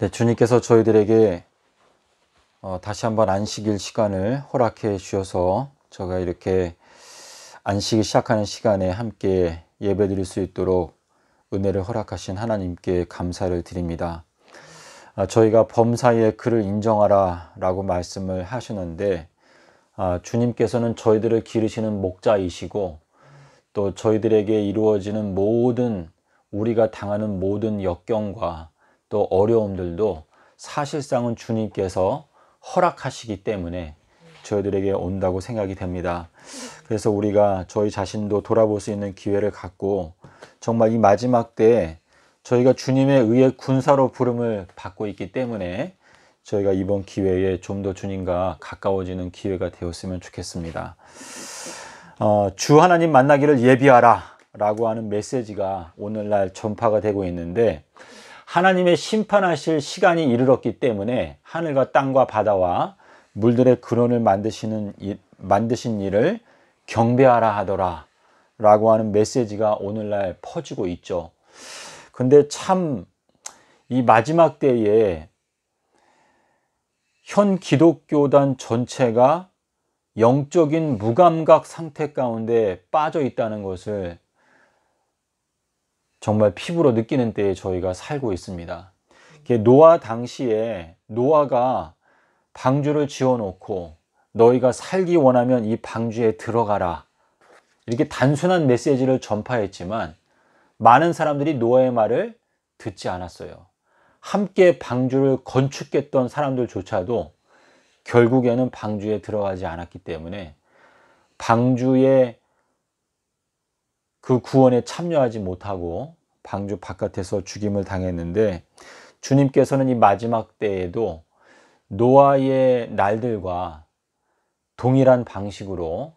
네, 주님께서 저희들에게 어, 다시 한번 안식일 시간을 허락해 주셔서 저가 이렇게 안식일 시작하는 시간에 함께 예배 드릴 수 있도록 은혜를 허락하신 하나님께 감사를 드립니다. 아, 저희가 범사에 그를 인정하라 라고 말씀을 하시는데 아, 주님께서는 저희들을 기르시는 목자이시고 또 저희들에게 이루어지는 모든 우리가 당하는 모든 역경과 또 어려움들도 사실상은 주님께서 허락하시기 때문에 저희들에게 온다고 생각이 됩니다. 그래서 우리가 저희 자신도 돌아볼 수 있는 기회를 갖고 정말 이 마지막 때에 저희가 주님의 의해 군사로 부름을 받고 있기 때문에 저희가 이번 기회에 좀 더 주님과 가까워지는 기회가 되었으면 좋겠습니다. 어, 주 하나님 만나기를 예비하라 라고 하는 메시지가 오늘날 전파가 되고 있는데 하나님의 심판하실 시간이 이르렀기 때문에 하늘과 땅과 바다와 물들의 근원을 만드시는 일, 만드신 일을 경배하라 하더라 라고 하는 메시지가 오늘날 퍼지고 있죠. 근데 참 이 마지막 때에 현 기독교단 전체가 영적인 무감각 상태 가운데 빠져 있다는 것을 정말 피부로 느끼는 때에 저희가 살고 있습니다. 노아 당시에 노아가 방주를 지어놓고 너희가 살기 원하면 이 방주에 들어가라. 이렇게 단순한 메시지를 전파했지만 많은 사람들이 노아의 말을 듣지 않았어요. 함께 방주를 건축했던 사람들조차도 결국에는 방주에 들어가지 않았기 때문에 방주에 그 구원에 참여하지 못하고 방주 바깥에서 죽임을 당했는데 주님께서는 이 마지막 때에도 노아의 날들과 동일한 방식으로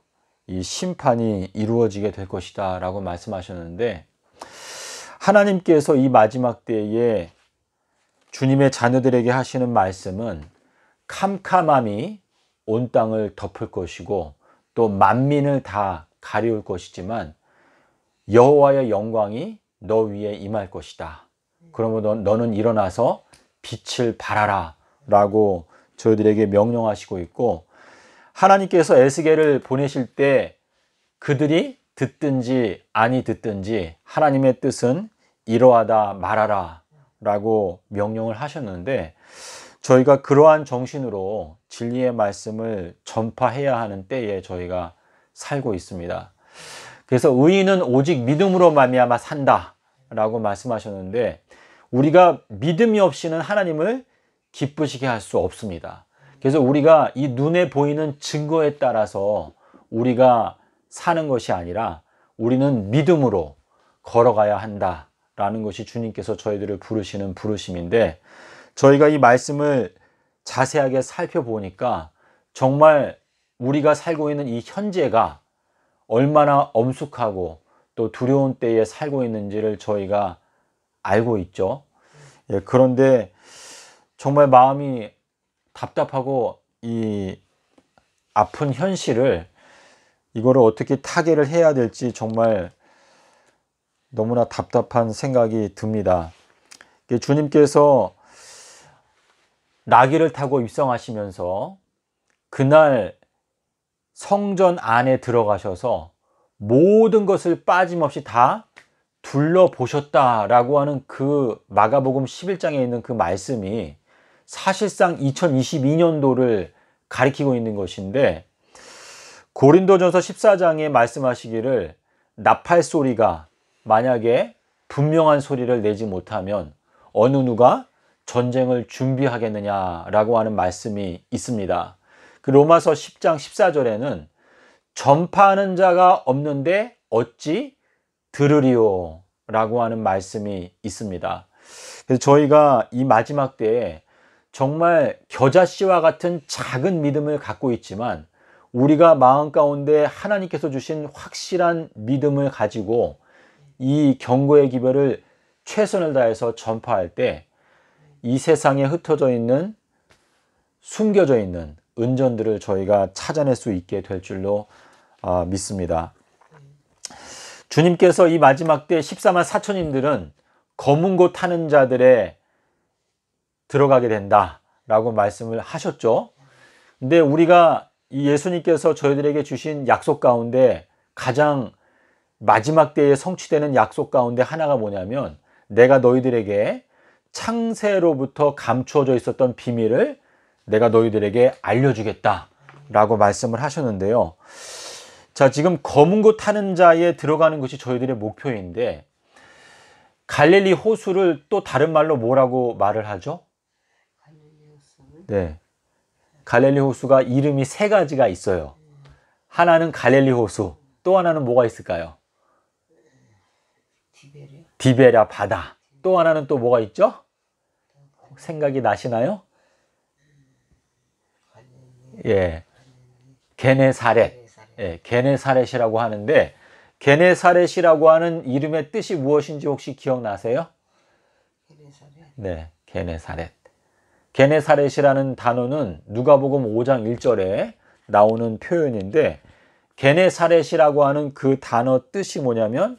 이 심판이 이루어지게 될 것이다 라고 말씀하셨는데 하나님께서 이 마지막 때에 주님의 자녀들에게 하시는 말씀은 캄캄함이 온 땅을 덮을 것이고 또 만민을 다 가려울 것이지만 여호와의 영광이 너 위에 임할 것이다. 그러면 너는 일어나서 빛을 발하라 라고 저희들에게 명령하시고 있고 하나님께서 에스겔을 보내실 때 그들이 듣든지 아니 듣든지 하나님의 뜻은 이러하다 말하라 라고 명령을 하셨는데 저희가 그러한 정신으로 진리의 말씀을 전파해야 하는 때에 저희가 살고 있습니다. 그래서 의인은 오직 믿음으로 말미암아 산다 라고 말씀하셨는데 우리가 믿음이 없이는 하나님을 기쁘시게 할 수 없습니다. 그래서 우리가 이 눈에 보이는 증거에 따라서 우리가 사는 것이 아니라 우리는 믿음으로 걸어가야 한다라는 것이 주님께서 저희들을 부르시는 부르심인데 저희가 이 말씀을 자세하게 살펴보니까 정말 우리가 살고 있는 이 현재가 얼마나 엄숙하고 또 두려운 때에 살고 있는지를 저희가 알고 있죠. 예, 그런데 정말 마음이 답답하고 이 아픈 현실을 이거를 어떻게 타개를 해야 될지 정말 너무나 답답한 생각이 듭니다. 주님께서 나귀를 타고 입성하시면서 그날 성전 안에 들어가셔서 모든 것을 빠짐없이 다 둘러보셨다라고 하는 그 마가복음 11장에 있는 그 말씀이 사실상 2022년도를 가리키고 있는 것인데 고린도전서 14장에 말씀하시기를 나팔 소리가 만약에 분명한 소리를 내지 못하면 어느 누가 전쟁을 준비하겠느냐라고 하는 말씀이 있습니다. 그 로마서 10장 14절에는 전파하는 자가 없는데 어찌 들으리오 라고 하는 말씀이 있습니다. 그래서 저희가 이 마지막 때에 정말 겨자씨와 같은 작은 믿음을 갖고 있지만 우리가 마음 가운데 하나님께서 주신 확실한 믿음을 가지고 이 경고의 기별을 최선을 다해서 전파할 때 이 세상에 흩어져 있는 숨겨져 있는 은전들을 저희가 찾아낼 수 있게 될 줄로 아, 믿습니다. 주님께서 이 마지막 때 14만 4천인들은 검은 곳 타는 자들에 들어가게 된다 라고 말씀을 하셨죠. 근데 우리가 이 예수님께서 저희들에게 주신 약속 가운데 가장 마지막 때에 성취되는 약속 가운데 하나가 뭐냐면 내가 너희들에게 창세로부터 감추어져 있었던 비밀을 내가 너희들에게 알려주겠다 라고 말씀을 하셨는데요. 자, 지금 검은 곳 타는 자에 들어가는 것이 저희들의 목표인데 갈릴리 호수를 또 다른 말로 뭐라고 말을 하죠? 네. 갈릴리 호수가 이름이 세 가지가 있어요. 하나는 갈릴리 호수, 또 하나는 뭐가 있을까요? 디베랴 바다. 또 하나는 또 뭐가 있죠? 생각이 나시나요? 예, 게네사렛. 예, 게네사렛이라고 하는데 게네사렛이라고 하는 이름의 뜻이 무엇인지 혹시 기억나세요? 네, 게네사렛. 게네사렛이라는 단어는 누가복음 5장 1절에 나오는 표현인데 게네사렛이라고 하는 그 단어 뜻이 뭐냐면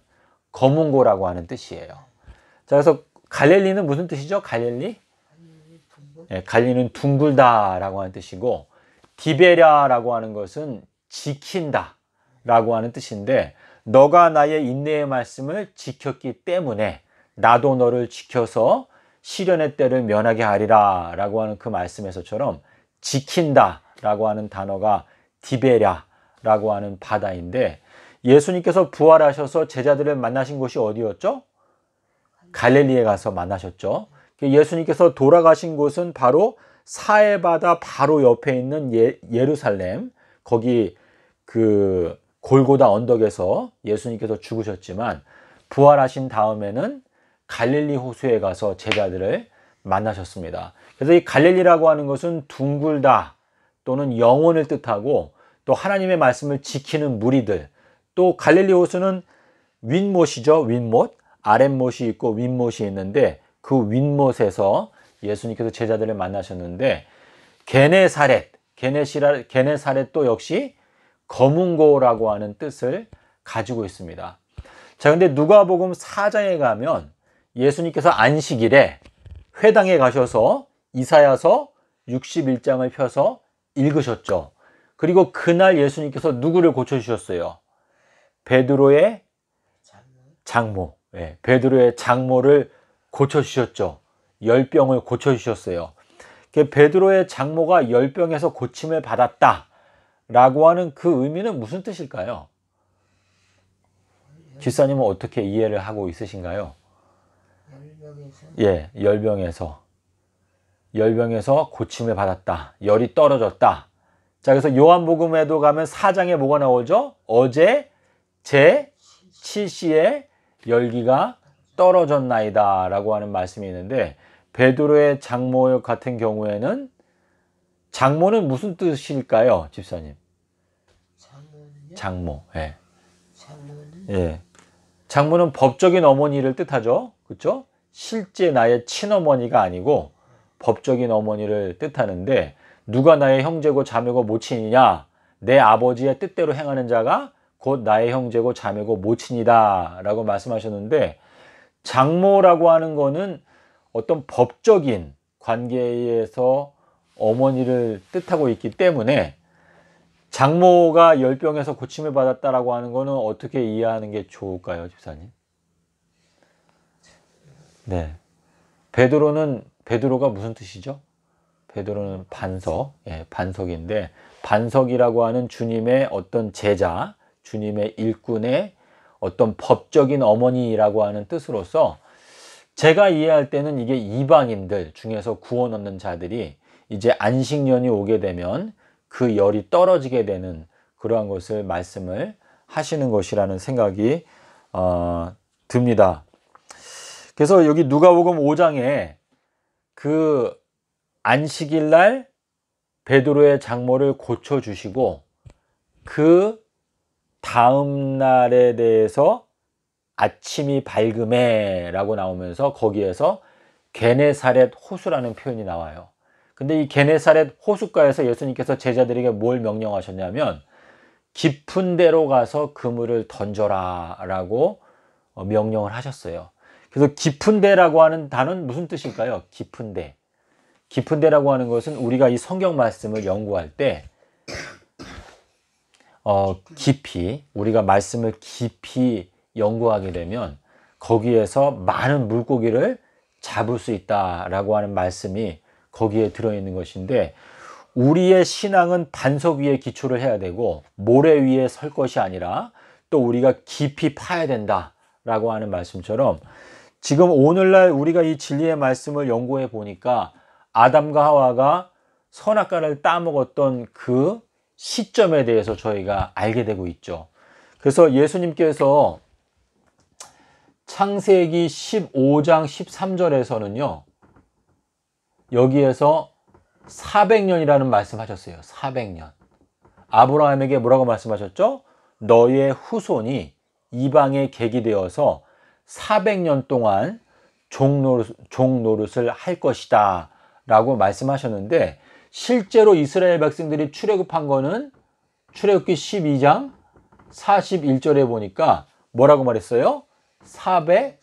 검은 고라고 하는 뜻이에요. 자, 그래서 갈릴리는 무슨 뜻이죠? 갈릴리? 예, 갈리는 둥글다라고 하는 뜻이고 디베랴라고 하는 것은 지킨다 라고 하는 뜻인데 너가 나의 인내의 말씀을 지켰기 때문에 나도 너를 지켜서 시련의 때를 면하게 하리라 라고 하는 그 말씀에서처럼 지킨다 라고 하는 단어가 디베랴 라고 하는 바다인데 예수님께서 부활하셔서 제자들을 만나신 곳이 어디였죠? 갈릴리에 가서 만나셨죠. 예수님께서 돌아가신 곳은 바로 사해바다 바로 옆에 있는 예, 예루살렘 거기 그 골고다 언덕에서 예수님께서 죽으셨지만 부활하신 다음에는 갈릴리 호수에 가서 제자들을 만나셨습니다. 그래서 이 갈릴리라고 하는 것은 둥글다 또는 영혼을 뜻하고 또 하나님의 말씀을 지키는 무리들 또 갈릴리 호수는 윗못이죠. 윗못 아랫못이 있고 윗못이 있는데 그 윗못에서 예수님께서 제자들을 만나셨는데 게네사렛, 게네시라, 게네사렛도 역시 검은고라고 하는 뜻을 가지고 있습니다. 자, 근데 누가복음 4장에 가면 예수님께서 안식일에 회당에 가셔서 이사야서 61장을 펴서 읽으셨죠. 그리고 그날 예수님께서 누구를 고쳐 주셨어요? 베드로의 장모. 예, 네, 베드로의 장모를 고쳐 주셨죠. 열병을 고쳐주셨어요. 베드로의 장모가 열병에서 고침을 받았다 라고 하는 그 의미는 무슨 뜻일까요? 기사님은 어떻게 이해를 하고 있으신가요? 열병에서. 예, 열병에서. 열병에서 고침을 받았다. 열이 떨어졌다. 자, 그래서 요한복음에도 가면 사장에 뭐가 나오죠? 어제 제 치시의 열기가 떨어졌나이다 라고 하는 말씀이 있는데 베드로의 장모 같은 경우에는 장모는 무슨 뜻일까요, 집사님? 장모는요? 장모. 예. 장모는 예. 장모는 법적인 어머니를 뜻하죠. 그렇죠? 실제 나의 친어머니가 아니고 법적인 어머니를 뜻하는데 누가 나의 형제고 자매고 모친이냐? 내 아버지의 뜻대로 행하는 자가 곧 나의 형제고 자매고 모친이다라고 말씀하셨는데 장모라고 하는 거는 어떤 법적인 관계에서 어머니를 뜻하고 있기 때문에 장모가 열병에서 고침을 받았다라고 하는 거는 어떻게 이해하는 게 좋을까요, 집사님? 네. 베드로는 베드로가 무슨 뜻이죠? 베드로는 반석, 예, 반석인데 반석이라고 하는 주님의 어떤 제자, 주님의 일꾼의 어떤 법적인 어머니라고 하는 뜻으로서 제가 이해할 때는 이게 이방인들 중에서 구원 얻는 자들이 이제 안식년이 오게 되면 그 열이 떨어지게 되는 그러한 것을 말씀을 하시는 것이라는 생각이 어, 듭니다. 그래서 여기 누가복음 5장에 그 안식일 날 베드로의 장모를 고쳐 주시고 그 다음 날에 대해서 아침이 밝음에 라고 나오면서 거기에서 게네사렛 호수라는 표현이 나와요. 근데 이 게네사렛 호숫가에서 예수님께서 제자들에게 뭘 명령하셨냐면 깊은 데로 가서 그물을 던져라 라고 어, 명령을 하셨어요. 그래서 깊은 데라고 하는 단어는 무슨 뜻일까요? 깊은 데. 깊은 데라고 하는 것은 우리가 이 성경 말씀을 연구할 때 어, 깊이 우리가 말씀을 깊이 연구하게 되면 거기에서 많은 물고기를 잡을 수 있다라고 하는 말씀이 거기에 들어있는 것인데 우리의 신앙은 반석 위에 기초를 해야 되고 모래 위에 설 것이 아니라 또 우리가 깊이 파야 된다라고 하는 말씀처럼 지금 오늘날 우리가 이 진리의 말씀을 연구해 보니까 아담과 하와가 선악과를 따먹었던 그 시점에 대해서 저희가 알게 되고 있죠. 그래서 예수님께서 창세기 15장 13절에서는요. 여기에서 400년이라는 말씀하셨어요. 400년. 아브라함에게 뭐라고 말씀하셨죠? 너의 후손이 이방에 객이 되어서 400년 동안 종노릇, 종노릇을 할 것이다 라고 말씀하셨는데 실제로 이스라엘 백성들이 출애굽한 거는 출애굽기 12장 41절에 보니까 뭐라고 말했어요? 400,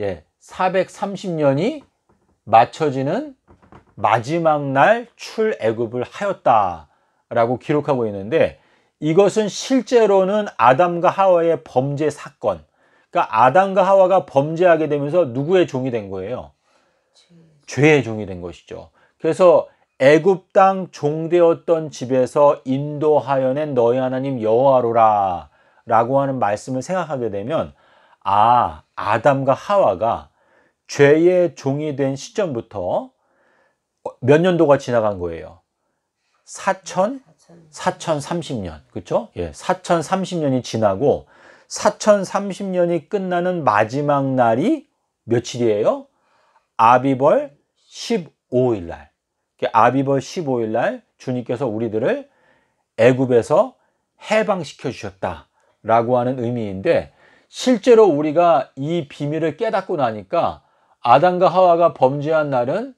예, 430년이 맞춰지는 마지막 날 출애굽을 하였다라고 기록하고 있는데 이것은 실제로는 아담과 하와의 범죄 사건 그러니까 아담과 하와가 범죄하게 되면서 누구의 종이 된 거예요? 죄의 종이 된 것이죠. 그래서 애굽 땅 종되었던 집에서 인도하여낸 너희 하나님 여호와로라 라고 하는 말씀을 생각하게 되면 아, 아담과 하와가 죄의 종이 된 시점부터 몇 년도가 지나간 거예요? 4천 4천3 0년 그렇죠? 예. 4천3 0년이 지나고 4천3 0년이 끝나는 마지막 날이 며칠이에요? 아비벌 15일 날. 아비벌 15일 날 주님께서 우리들을 애굽에서 해방시켜 주셨다라고 하는 의미인데 실제로 우리가 이 비밀을 깨닫고 나니까 아담과 하와가 범죄한 날은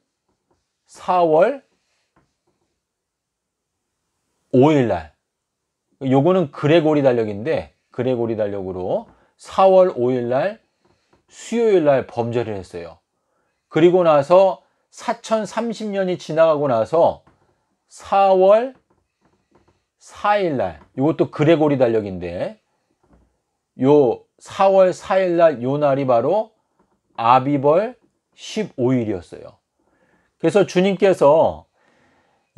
4월 5일 날. 요거는 그레고리 달력인데 그레고리 달력으로 4월 5일 날 수요일 날 범죄를 했어요. 그리고 나서 4030년이 지나가고 나서 4월 4일 날 이것도 그레고리 달력인데 요 4월 4일 날 요 날이 바로 아비벌 15일이었어요. 그래서 주님께서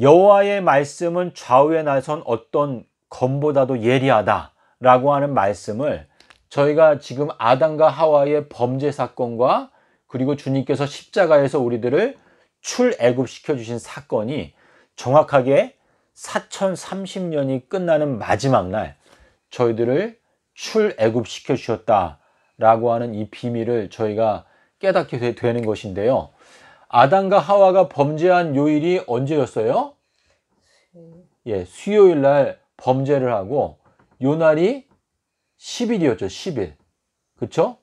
여호와의 말씀은 좌우에 나선 어떤 검보다도 예리하다라고 하는 말씀을 저희가 지금 아담과 하와의 범죄 사건과 그리고 주님께서 십자가에서 우리들을 출애굽시켜 주신 사건이 정확하게 4030년이 끝나는 마지막 날 저희들을 출애굽시켜 주셨다 라고 하는 이 비밀을 저희가 깨닫게 되는 것인데요. 아담과 하와가 범죄한 요일이 언제였어요? 예, 수요일 날 범죄를 하고 요 날이 10일이었죠. 10일. 그쵸?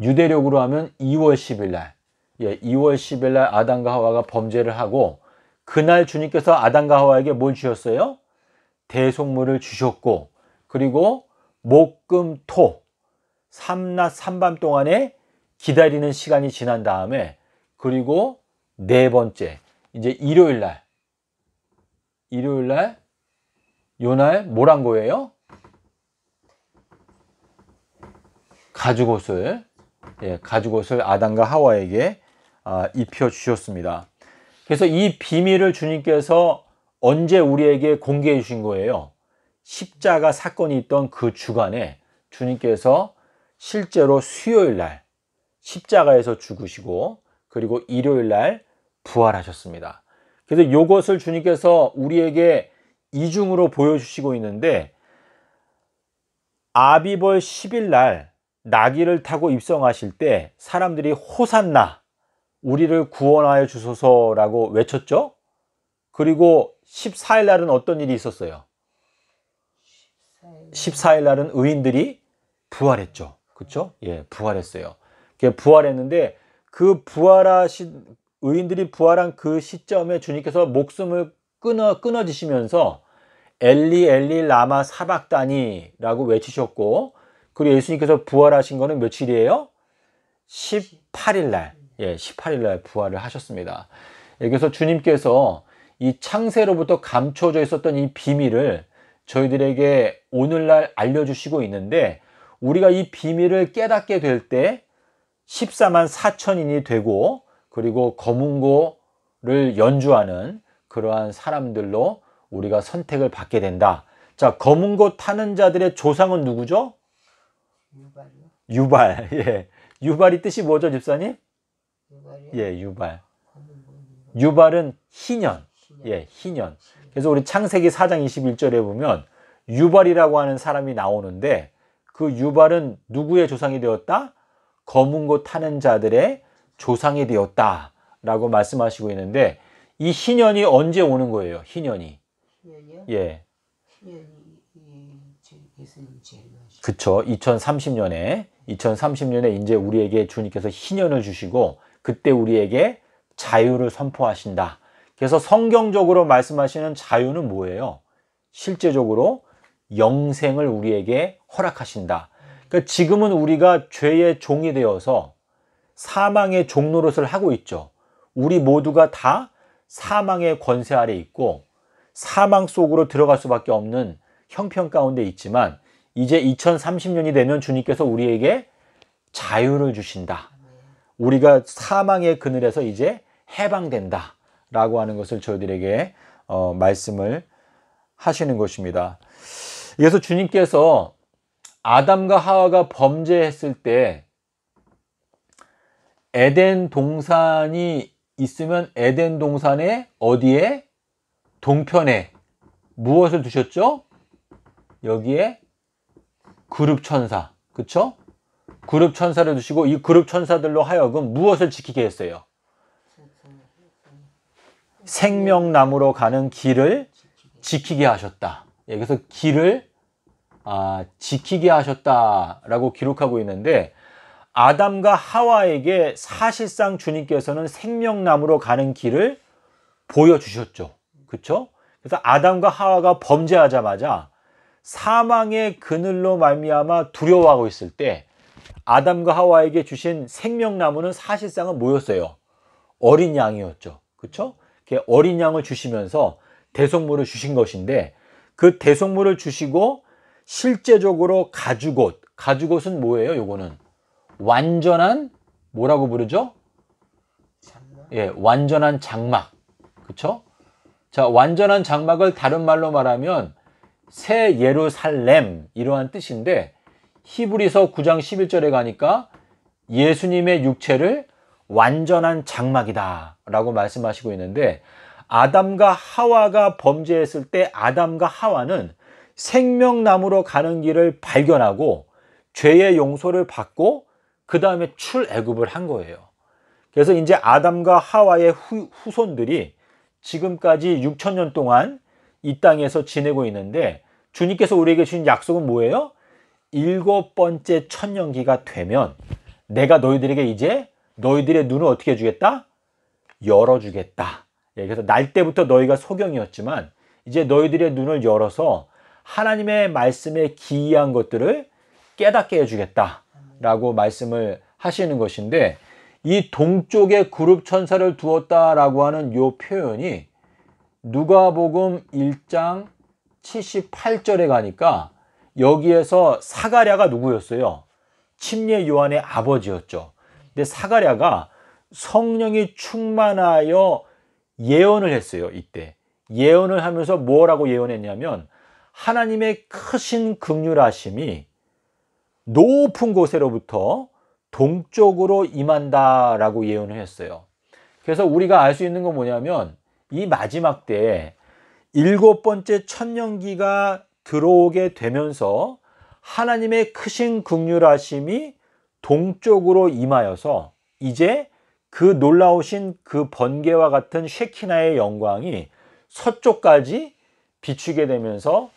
유대력으로 하면 2월 10일 날. 예, 2월 10일 날 아담과 하와가 범죄를 하고 그날 주님께서 아담과 하와에게 뭘 주셨어요? 대속물을 주셨고 그리고 목금토 삼낮 삼밤 동안에 기다리는 시간이 지난 다음에 그리고 네 번째 이제 일요일 날 일요일 날 요날 뭘 한 거예요? 가죽옷을 예, 가죽옷을 아담과 하와에게 아, 입혀 주셨습니다. 그래서 이 비밀을 주님께서 언제 우리에게 공개해 주신 거예요? 십자가 사건이 있던 그 주간에 주님께서 실제로 수요일 날 십자가에서 죽으시고 그리고 일요일 날 부활하셨습니다. 그래서 이것을 주님께서 우리에게 이중으로 보여주시고 있는데 아비벌 10일 날 나귀를 타고 입성하실 때 사람들이 호산나 우리를 구원하여 주소서라고 외쳤죠. 그리고 14일 날은 어떤 일이 있었어요? 14일 날은 의인들이 부활했죠. 그렇죠? 예, 부활했어요. 부활했는데 그 부활하신 의인들이 부활한 그 시점에 주님께서 목숨을 끊어 끊어지시면서 엘리 엘리 라마 사박다니라고 외치셨고 그리고 예수님께서 부활하신 거는 며칠이에요? 18일 날. 예, 18일 날 부활을 하셨습니다. 예, 그서 주님께서 이 창세로부터 감춰져 있었던 이 비밀을 저희들에게 오늘날 알려주시고 있는데 우리가 이 비밀을 깨닫게 될 때 14만 4천인이 되고 그리고 거문고를 연주하는 그러한 사람들로 우리가 선택을 받게 된다. 자, 거문고 타는 자들의 조상은 누구죠? 유발 유발. 예. 유발이 뜻이 뭐죠, 집사님? 유발이요? 예, 유발. 유발은 희년. 희년. 예, 희년. 그래서 우리 창세기 4장 21절에 보면 유발이라고 하는 사람이 나오는데 그 유발은 누구의 조상이 되었다? 검은 고 타는 자들의 조상이 되었다 라고 말씀하시고 있는데 이 희년이 언제 오는 거예요? 희년이 희년이요? 예. 예 그쵸 2030년에 2030년에 이제 우리에게 주님께서 희년을 주시고 그때 우리에게 자유를 선포하신다 그래서 성경적으로 말씀하시는 자유는 뭐예요? 실제적으로 영생을 우리에게 허락하신다. 그러니까 지금은 우리가 죄의 종이 되어서 사망의 종노릇을 하고 있죠. 우리 모두가 다 사망의 권세 아래 있고 사망 속으로 들어갈 수밖에 없는 형편 가운데 있지만 이제 2030년이 되면 주님께서 우리에게 자유를 주신다. 우리가 사망의 그늘에서 이제 해방된다. 라고 하는 것을 저희들에게 어, 말씀을 하시는 것입니다. 그래서 주님께서 아담과 하와가 범죄했을 때 에덴 동산이 있으면 에덴 동산에 어디에 동편에 무엇을 두셨죠? 여기에 그룹 천사. 그쵸? 그룹 천사를 두시고 이 그룹 천사들로 하여금 무엇을 지키게 했어요? 생명나무로 가는 길을 지키게 하셨다. 여기서 예, 길을 아, 지키게 하셨다라고 기록하고 있는데 아담과 하와에게 사실상 주님께서는 생명나무로 가는 길을 보여주셨죠. 그렇죠? 그래서 아담과 하와가 범죄하자마자 사망의 그늘로 말미암아 두려워하고 있을 때 아담과 하와에게 주신 생명나무는 사실상은 뭐였어요? 어린 양이었죠. 그렇죠? 어린 양을 주시면서 대속물을 주신 것인데 그 대속물을 주시고 실제적으로 가죽옷 가죽옷은 뭐예요? 요거는 완전한 뭐라고 부르죠? 장막? 예, 완전한 장막. 그렇죠? 자, 완전한 장막을 다른 말로 말하면 새 예루살렘 이러한 뜻인데 히브리서 9장 11절에 가니까 예수님의 육체를 완전한 장막이다 라고 말씀하시고 있는데 아담과 하와가 범죄했을 때 아담과 하와는 생명나무로 가는 길을 발견하고 죄의 용서를 받고 그 다음에 출애굽을 한 거예요. 그래서 이제 아담과 하와의 후, 후손들이 지금까지 6천 년 동안 이 땅에서 지내고 있는데 주님께서 우리에게 주신 약속은 뭐예요? 일곱 번째 천년기가 되면 내가 너희들에게 이제 너희들의 눈을 어떻게 해주겠다? 열어주겠다. 예, 그래서 날 때부터 너희가 소경이었지만 이제 너희들의 눈을 열어서 하나님의 말씀에 기이한 것들을 깨닫게 해주겠다. 라고 말씀을 하시는 것인데 이 동쪽에 그룹 천사를 두었다라고 하는 이 표현이 누가복음 1장 78절에 가니까 여기에서 사가랴가 누구였어요? 침례 요한의 아버지였죠. 근데 사가랴가 성령이 충만하여 예언을 했어요. 이때 예언을 하면서 뭐라고 예언했냐면 하나님의 크신 극휼하심이 높은 곳에로부터 동쪽으로 임한다라고 예언을 했어요. 그래서 우리가 알 수 있는 건 뭐냐면 이 마지막 때에 일곱 번째 천년기가 들어오게 되면서 하나님의 크신 극휼하심이 동쪽으로 임하여서 이제 그 놀라우신 그 번개와 같은 쉐키나의 영광이 서쪽까지 비추게 되면서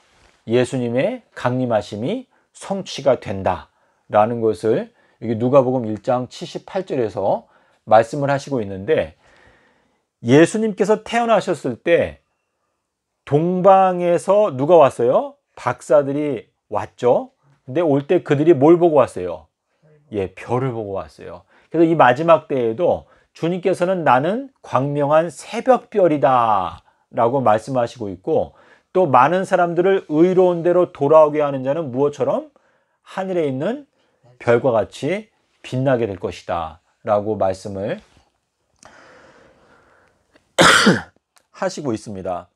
예수님의 강림하심이 성취가 된다라는 것을 여기 누가복음 1장 78절에서 말씀을 하시고 있는데 예수님께서 태어나셨을 때 동방에서 누가 왔어요? 박사들이 왔죠. 근데 올 때 그들이 뭘 보고 왔어요? 예, 별을 보고 왔어요. 그래서 이 마지막 때에도 주님께서는 나는 광명한 새벽별이다 라고 말씀하시고 있고 또 많은 사람들을 의로운 대로 돌아오게 하는 자는 무엇처럼 하늘에 있는 별과 같이 빛나게 될 것이다 라고 말씀을 하시고 있습니다.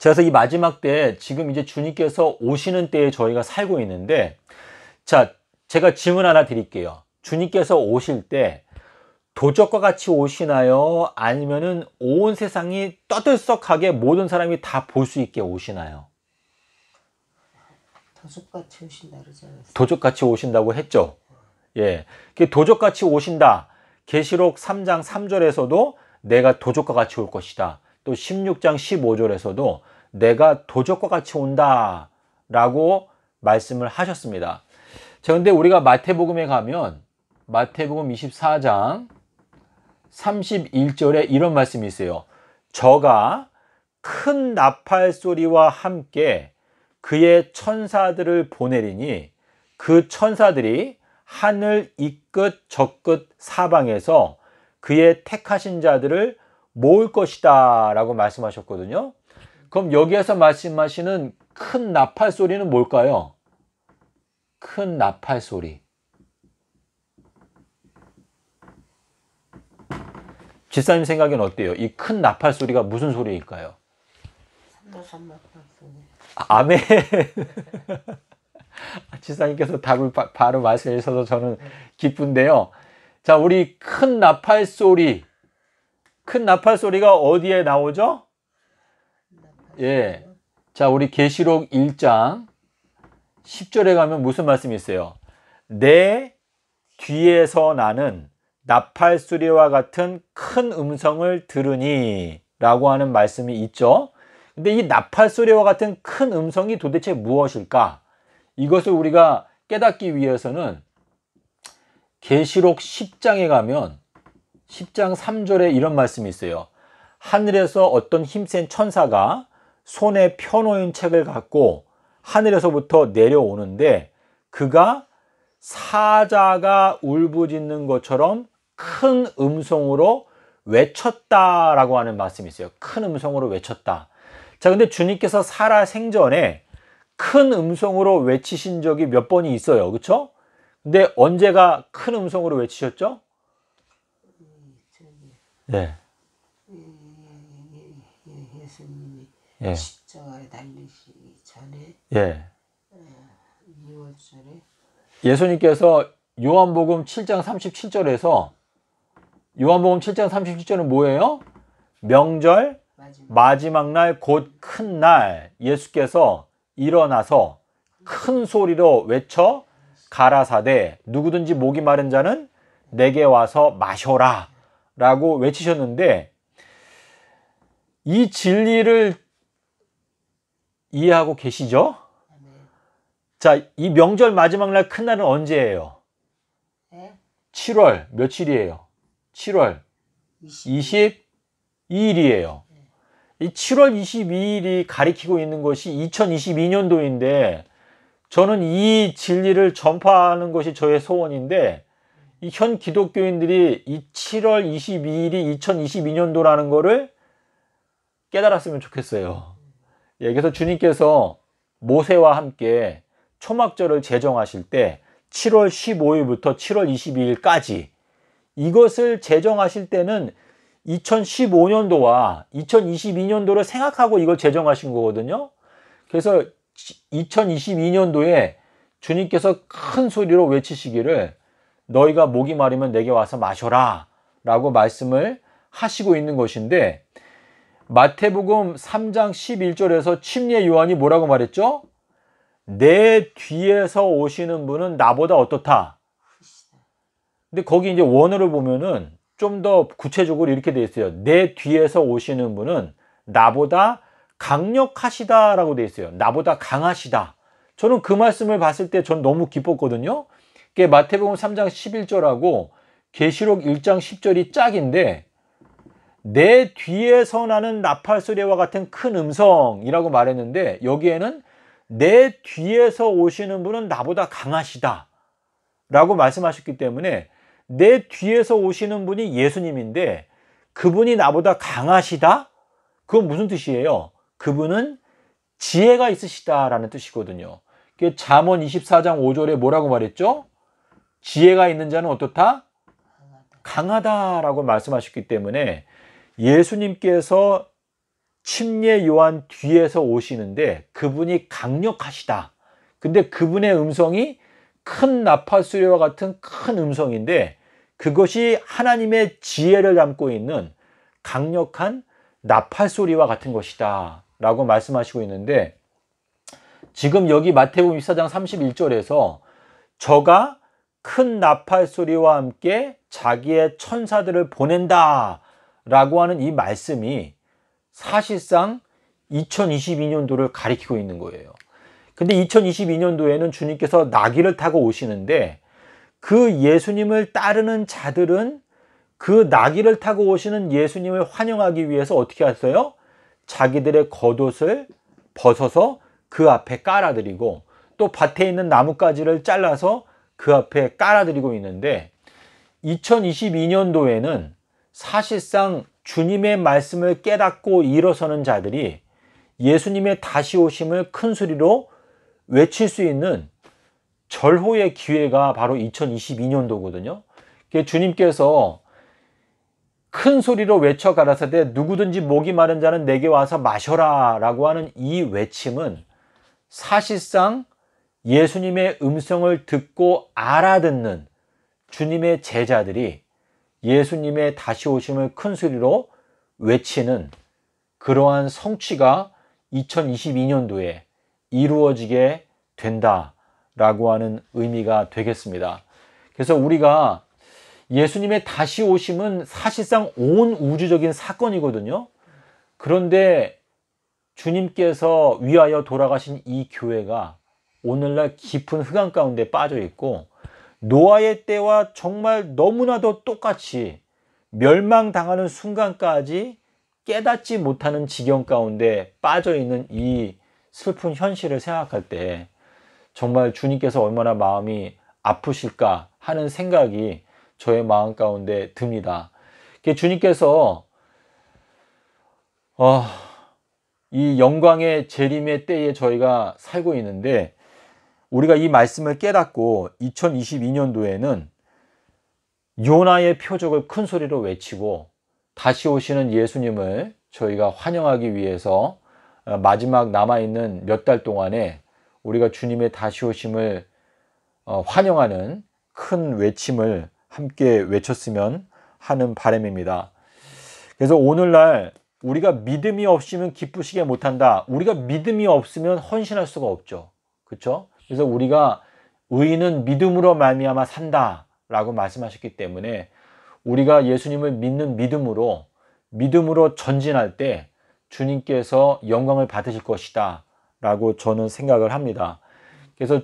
그래서 이 마지막 때 지금 이제 주님께서 오시는 때에 저희가 살고 있는데 자 제가 질문 하나 드릴게요. 주님께서 오실 때 도적과 같이 오시나요? 아니면은 온 세상이 떠들썩하게 모든 사람이 다 볼 수 있게 오시나요? 도적같이 오신다 그러잖아요. 도적같이 오신다고 했죠. 예. 그 도적같이 오신다. 계시록 3장 3절에서도 내가 도적과 같이 올 것이다. 또 16장 15절에서도 내가 도적과 같이 온다. 라고 말씀을 하셨습니다. 자, 근데 우리가 마태복음에 가면 마태복음 24장 31절에 이런 말씀이 있어요. 저가 큰 나팔 소리와 함께 그의 천사들을 보내리니 그 천사들이 하늘 이 끝 저 끝 사방에서 그의 택하신 자들을 모을 것이다 라고 말씀하셨거든요. 그럼 여기에서 말씀하시는 큰 나팔 소리는 뭘까요? 큰 나팔 소리. 집사님 생각엔 어때요? 이 큰 나팔 소리가 무슨 소리일까요? 아멘. 집사님께서 답을 바, 로 말씀해 주셔서 저는 네. 기쁜데요. 자, 우리 큰 나팔 소리. 큰 나팔 소리가 어디에 나오죠? 예. 자, 우리 계시록 1장 10절에 가면 무슨 말씀이 있어요? 내 뒤에서 나는 나팔 소리와 같은 큰 음성을 들으니 라고 하는 말씀이 있죠. 근데 이 나팔 소리와 같은 큰 음성이 도대체 무엇일까? 이것을 우리가 깨닫기 위해서는 계시록 10장에 가면 10장 3절에 이런 말씀이 있어요. 하늘에서 어떤 힘센 천사가 손에 펴놓은 책을 갖고 하늘에서부터 내려오는데 그가 사자가 울부짖는 것처럼 큰 음성으로 외쳤다라고 하는 말씀이 있어요. 큰 음성으로 외쳤다. 자, 근데 주님께서 살아 생전에 큰 음성으로 외치신 적이 몇 번이 있어요. 그렇 근데 언제가 큰 음성으로 외치셨죠? 네. 예 예. 예, 예, 예 십자가에 달리시 작에 네. 예. 2월절에 예수님께서 요한복음 7장 37절에서 요한복음 7장 37절은 뭐예요? 명절 마지막 날 곧 큰 날 예수께서 일어나서 큰 소리로 외쳐 가라사대 누구든지 목이 마른 자는 내게 와서 마셔라 라고 외치셨는데 이 진리를 이해하고 계시죠? 자, 이 명절 마지막 날 큰 날은 언제예요? 네? 7월 며칠이에요? 7월 20. 22일이에요. 네. 이 7월 22일이 가리키고 있는 것이 2022년도인데 저는 이 진리를 전파하는 것이 저의 소원인데 이 현 기독교인들이 이 7월 22일이 2022년도라는 거를 깨달았으면 좋겠어요. 여기서 예, 주님께서 모세와 함께 초막절을 제정하실 때 7월 15일부터 7월 22일까지 이것을 제정하실 때는 2015년도와 2022년도를 생각하고 이걸 제정하신 거거든요. 그래서 2022년도에 주님께서 큰 소리로 외치시기를 너희가 목이 마르면 내게 와서 마셔라 라고 말씀을 하시고 있는 것인데 마태복음 3장 11절에서 침례 요한이 뭐라고 말했죠? 내 뒤에서 오시는 분은 나보다 어떻다. 근데 거기 이제 원어를 보면은 좀 더 구체적으로 이렇게 돼 있어요. 내 뒤에서 오시는 분은 나보다 강력하시다라고 돼 있어요. 나보다 강하시다. 저는 그 말씀을 봤을 때 전 너무 기뻤거든요. 그게 마태복음 3장 11절하고 계시록 1장 10절이 짝인데 내 뒤에서 나는 나팔 소리와 같은 큰 음성이라고 말했는데 여기에는 내 뒤에서 오시는 분은 나보다 강하시다 라고 말씀하셨기 때문에 내 뒤에서 오시는 분이 예수님인데 그분이 나보다 강하시다? 그건 무슨 뜻이에요? 그분은 지혜가 있으시다라는 뜻이거든요. 잠언 24장 5절에 뭐라고 말했죠? 지혜가 있는 자는 어떻다? 강하다라고 말씀하셨기 때문에 예수님께서 침례 요한 뒤에서 오시는데 그분이 강력하시다. 근데 그분의 음성이 큰 나팔 소리와 같은 큰 음성인데 그것이 하나님의 지혜를 담고 있는 강력한 나팔 소리와 같은 것이다. 라고 말씀하시고 있는데 지금 여기 마태복음 24장 31절에서 저가 큰 나팔 소리와 함께 자기의 천사들을 보낸다. 라고 하는 이 말씀이 사실상 2022년도를 가리키고 있는 거예요. 근데 2022년도에는 주님께서 나귀를 타고 오시는데 그 예수님을 따르는 자들은 그 나귀를 타고 오시는 예수님을 환영하기 위해서 어떻게 하세요 자기들의 겉옷을 벗어서 그 앞에 깔아드리고 또 밭에 있는 나뭇가지를 잘라서 그 앞에 깔아드리고 있는데 2022년도에는 사실상 주님의 말씀을 깨닫고 일어서는 자들이 예수님의 다시 오심을 큰 소리로 외칠 수 있는 절호의 기회가 바로 2022년도거든요. 주님께서 큰 소리로 외쳐 가라사대 누구든지 목이 마른 자는 내게 와서 마셔라 라고 하는 이 외침은 사실상 예수님의 음성을 듣고 알아듣는 주님의 제자들이 예수님의 다시 오심을 큰 소리로 외치는 그러한 성취가 2022년도에 이루어지게 된다라고 하는 의미가 되겠습니다. 그래서 우리가 예수님의 다시 오심은 사실상 온 우주적인 사건이거든요. 그런데 주님께서 위하여 돌아가신 이 교회가 오늘날 깊은 흑암 가운데 빠져 있고 노아의 때와 정말 너무나도 똑같이 멸망당하는 순간까지 깨닫지 못하는 지경 가운데 빠져 있는 이 슬픈 현실을 생각할 때 정말 주님께서 얼마나 마음이 아프실까 하는 생각이 저의 마음 가운데 듭니다. 주님께서 어, 이 영광의 재림의 때에 저희가 살고 있는데 우리가 이 말씀을 깨닫고 2022년도에는 요나의 표적을 큰 소리로 외치고 다시 오시는 예수님을 저희가 환영하기 위해서 어, 마지막 남아있는 몇 달 동안에 우리가 주님의 다시 오심을 어, 환영하는 큰 외침을 함께 외쳤으면 하는 바람입니다. 그래서 오늘날 우리가 믿음이 없으면 기쁘시게 못한다. 우리가 믿음이 없으면 헌신할 수가 없죠. 그렇죠? 그래서 우리가 의인은 믿음으로 말미암아 산다 라고 말씀하셨기 때문에 우리가 예수님을 믿는 믿음으로 믿음으로 전진할 때 주님께서 영광을 받으실 것이다 라고 저는 생각을 합니다. 그래서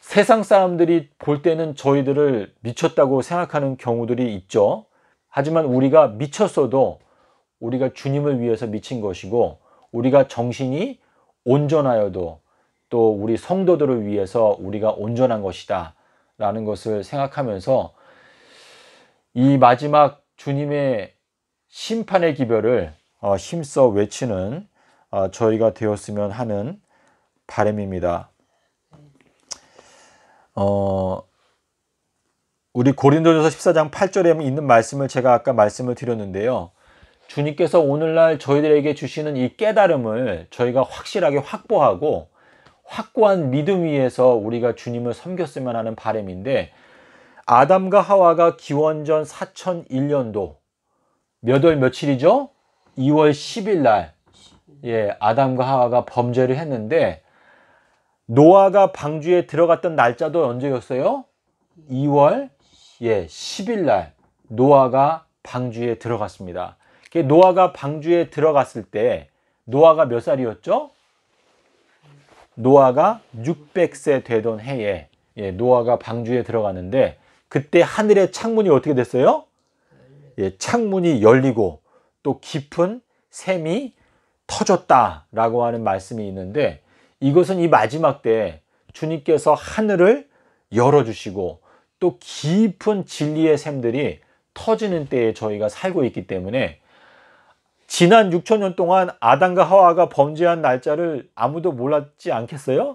세상 사람들이 볼 때는 저희들을 미쳤다고 생각하는 경우들이 있죠. 하지만 우리가 미쳤어도 우리가 주님을 위해서 미친 것이고 우리가 정신이 온전하여도 또 우리 성도들을 위해서 우리가 온전한 것이다 라는 것을 생각하면서 이 마지막 주님의 심판의 기별을 어, 힘써 외치는 어, 저희가 되었으면 하는 바램입니다 어, 우리 고린도전서 14장 8절에 있는 말씀을 제가 아까 말씀을 드렸는데요. 주님께서 오늘날 저희들에게 주시는 이 깨달음을 저희가 확실하게 확보하고 확고한 믿음 위에서 우리가 주님을 섬겼으면 하는 바램인데 아담과 하와가 기원전 4001년도 몇월 며칠이죠? 2월 10일 날 예, 아담과 하와가 범죄를 했는데 노아가 방주에 들어갔던 날짜도 언제였어요? 2월 예, 10일 날 노아가 방주에 들어갔습니다. 노아가 방주에 들어갔을 때 노아가 몇 살이었죠? 노아가 600세 되던 해에 예, 노아가 방주에 들어가는데 그때 하늘의 창문이 어떻게 됐어요? 예, 창문이 열리고 또 깊은 샘이 터졌다라고 하는 말씀이 있는데 이것은 이 마지막 때 주님께서 하늘을 열어주시고 또 깊은 진리의 샘들이 터지는 때에 저희가 살고 있기 때문에 지난 6천년 동안 아담과 하와가 범죄한 날짜를 아무도 몰랐지 않겠어요?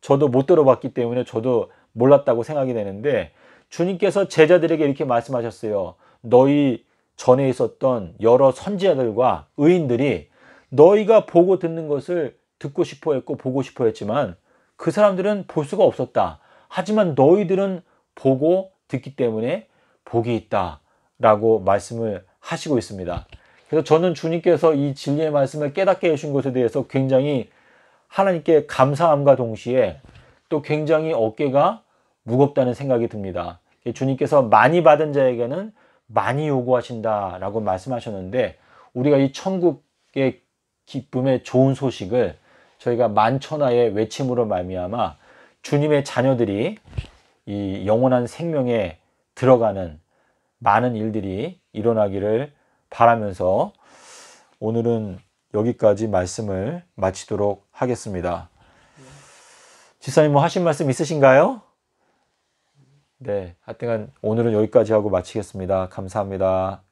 저도 못 들어봤기 때문에 저도 몰랐다고 생각이 되는데 주님께서 제자들에게 이렇게 말씀하셨어요. 너희 전에 있었던 여러 선지자들과 의인들이 너희가 보고 듣는 것을 듣고 싶어 했고 보고 싶어 했지만 그 사람들은 볼 수가 없었다. 하지만 너희들은 보고 듣기 때문에 복이 있다. 라고 말씀을 하시고 있습니다. 그래서 저는 주님께서 이 진리의 말씀을 깨닫게 해주신 것에 대해서 굉장히 하나님께 감사함과 동시에 또 굉장히 어깨가 무겁다는 생각이 듭니다. 주님께서 많이 받은 자에게는 많이 요구하신다라고 말씀하셨는데 우리가 이 천국의 기쁨의 좋은 소식을 저희가 만천하의 외침으로 말미암아 주님의 자녀들이 이 영원한 생명에 들어가는 많은 일들이 일어나기를 바라면서 오늘은 여기까지 말씀을 마치도록 하겠습니다. 지사님 뭐 하신 말씀 있으신가요? 네, 하여튼간 오늘은 여기까지 하고 마치겠습니다. 감사합니다.